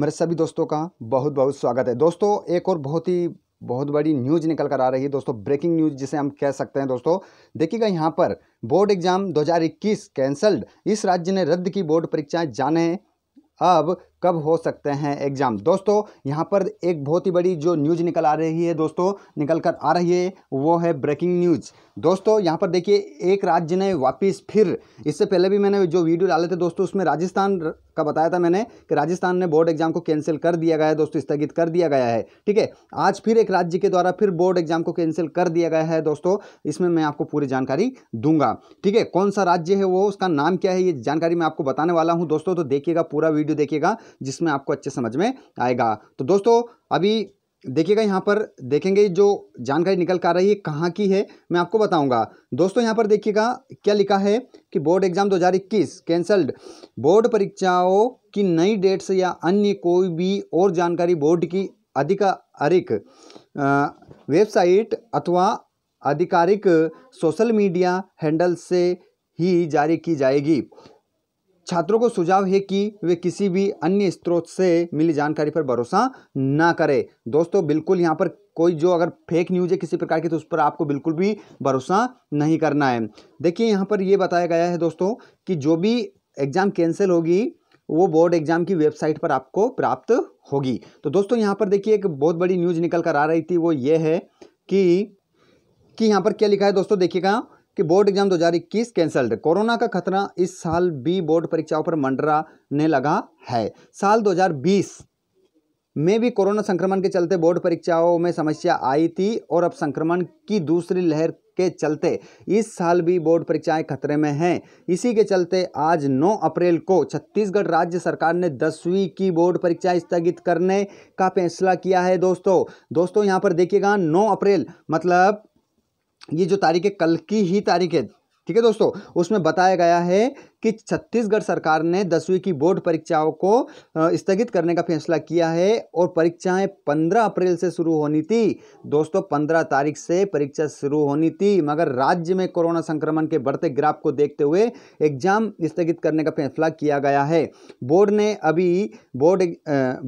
मेरे सभी दोस्तों का बहुत बहुत स्वागत है दोस्तों एक और बहुत ही बहुत बड़ी न्यूज निकल कर आ रही है दोस्तों ब्रेकिंग न्यूज जिसे हम कह सकते हैं दोस्तों देखिएगा यहाँ पर बोर्ड एग्जाम 2021 कैंसल्ड इस राज्य ने रद्द की बोर्ड परीक्षाएं जाने अब कब हो सकते हैं एग्ज़ाम दोस्तों यहाँ पर एक बहुत ही बड़ी जो न्यूज़ निकल आ रही है दोस्तों निकल कर आ रही है वो है ब्रेकिंग न्यूज़ दोस्तों यहाँ पर देखिए एक राज्य ने वापस फिर इससे पहले भी मैंने जो वीडियो डाले थे दोस्तों उसमें राजस्थान का बताया था मैंने कि राजस्थान ने बोर्ड एग्जाम को कैंसिल कर दिया गया है दोस्तों स्थगित कर दिया गया है ठीक है आज फिर एक राज्य के द्वारा फिर बोर्ड एग्जाम को कैंसिल कर दिया गया है दोस्तों इसमें मैं आपको पूरी जानकारी दूंगा ठीक है कौन सा राज्य है वो उसका नाम क्या है ये जानकारी मैं आपको बताने वाला हूँ दोस्तों तो देखिएगा पूरा वीडियो देखिएगा जिसमें आपको अच्छे समझ में आएगा तो दोस्तों अभी देखिएगा यहाँ पर देखेंगे जो जानकारी निकल कर रही है कहाँ की है मैं आपको बताऊंगा दोस्तों यहाँ पर देखिएगा क्या लिखा है कि बोर्ड एग्जाम 2021 कैंसल्ड बोर्ड परीक्षाओं की नई डेट्स या अन्य कोई भी और जानकारी बोर्ड की आधिकारिक वेबसाइट अथवा आधिकारिक सोशल मीडिया हैंडल से ही जारी की जाएगी छात्रों को सुझाव है कि वे किसी भी अन्य स्रोत से मिली जानकारी पर भरोसा ना करें दोस्तों बिल्कुल यहाँ पर कोई जो अगर फेक न्यूज़ है किसी प्रकार की तो उस पर आपको बिल्कुल भी भरोसा नहीं करना है देखिए यहाँ पर ये बताया गया है दोस्तों कि जो भी एग्ज़ाम कैंसिल होगी वो बोर्ड एग्जाम की वेबसाइट पर आपको प्राप्त होगी तो दोस्तों यहाँ पर देखिए एक बहुत बड़ी न्यूज़ निकल कर आ रही थी वो ये है कि कि यहाँ पर क्या लिखा है दोस्तों देखिएगा कि बोर्ड एग्जाम 2021 कैंसल्ड कोरोना का खतरा इस साल बी बोर्ड परीक्षाओं पर मंडरा ने लगा है साल 2020 में भी कोरोना संक्रमण के चलते बोर्ड परीक्षाओं में समस्या आई थी और अब संक्रमण की दूसरी लहर के चलते इस साल भी बोर्ड परीक्षाएं खतरे में हैं इसी के चलते आज 9 अप्रैल को छत्तीसगढ़ राज्य सरकार ने दसवीं की बोर्ड परीक्षा स्थगित करने का फैसला किया है दोस्तों दोस्तों यहां पर देखिएगा 9 अप्रैल मतलब ये जो तारीख है कल की ही तारीख है ठीक है दोस्तों उसमें बताया गया है कि छत्तीसगढ़ सरकार ने दसवीं की बोर्ड परीक्षाओं को स्थगित करने का फैसला किया है और परीक्षाएं पंद्रह अप्रैल से शुरू होनी थी दोस्तों पंद्रह तारीख से परीक्षा शुरू होनी थी मगर राज्य में कोरोना संक्रमण के बढ़ते ग्राफ को देखते हुए एग्जाम स्थगित करने का फैसला किया गया है बोर्ड ने अभी बोर्ड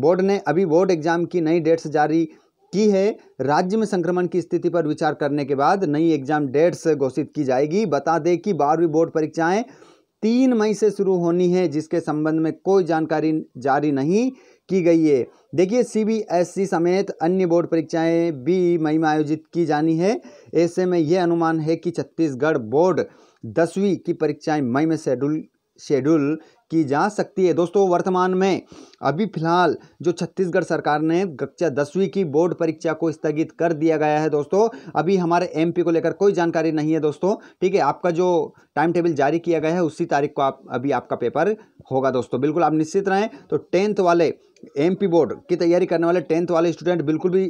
बोर्ड ने अभी बोर्ड एग्जाम की नई डेट्स जारी की है राज्य में संक्रमण की स्थिति पर विचार करने के बाद नई एग्जाम डेट्स घोषित की जाएगी बता दें कि बारहवीं बोर्ड परीक्षाएं तीन मई से शुरू होनी है जिसके संबंध में कोई जानकारी जारी नहीं की गई है देखिए सीबीएसई e समेत अन्य बोर्ड परीक्षाएं भी मई में आयोजित की जानी है ऐसे में यह अनुमान है कि छत्तीसगढ़ बोर्ड दसवीं की परीक्षाएं मई में शेड्यूल शेड्यूल की जा सकती है दोस्तों वर्तमान में अभी फिलहाल जो छत्तीसगढ़ सरकार ने कक्षा दसवीं की बोर्ड परीक्षा को स्थगित कर दिया गया है दोस्तों अभी हमारे एमपी को लेकर कोई जानकारी नहीं है दोस्तों ठीक है आपका जो टाइम टेबल जारी किया गया है उसी तारीख को आप अभी आपका पेपर होगा दोस्तों बिल्कुल आप निश्चित रहें तो टेंथ वाले एमपी बोर्ड की तैयारी करने वाले टेंथ वाले स्टूडेंट बिल्कुल भी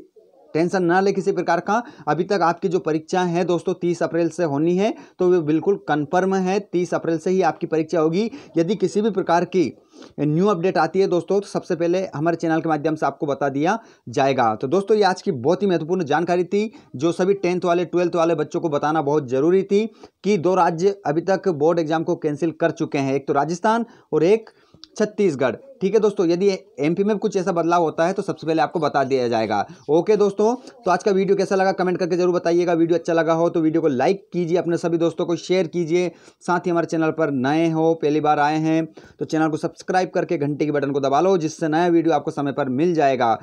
टेंशन ना ले किसी प्रकार का अभी तक आपकी जो परीक्षा है दोस्तों तीस अप्रैल से होनी है तो वे बिल्कुल कन्फर्म है तीस अप्रैल से ही आपकी परीक्षा होगी यदि किसी भी प्रकार की न्यू अपडेट आती है दोस्तों तो सबसे पहले हमारे चैनल के माध्यम से आपको बता दिया जाएगा तो दोस्तों ये आज की बहुत ही महत्वपूर्ण जानकारी थी जो सभी टेंथ वाले ट्वेल्थ वाले बच्चों को बताना बहुत ज़रूरी थी कि दो राज्य अभी तक बोर्ड एग्जाम को कैंसिल कर चुके हैं एक तो राजस्थान और एक छत्तीसगढ़ ठीक है दोस्तों यदि एमपी में कुछ ऐसा बदलाव होता है तो सबसे पहले आपको बता दिया जाएगा ओके दोस्तों तो आज का वीडियो कैसा लगा कमेंट करके जरूर बताइएगा वीडियो अच्छा लगा हो तो वीडियो को लाइक कीजिए अपने सभी दोस्तों को शेयर कीजिए साथ ही हमारे चैनल पर नए हो पहली बार आए हैं तो चैनल को सब्सक्राइब करके घंटे के बटन को दबा लो जिससे नया वीडियो आपको समय पर मिल जाएगा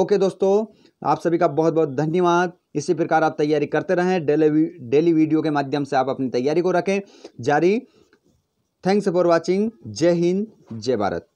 ओके दोस्तों आप सभी का बहुत बहुत धन्यवाद इसी प्रकार आप तैयारी करते रहें डेली डेली वीडियो के माध्यम से आप अपनी तैयारी को रखें जारी थैंक्स फॉर वॉचिंग जय हिंद जय भारत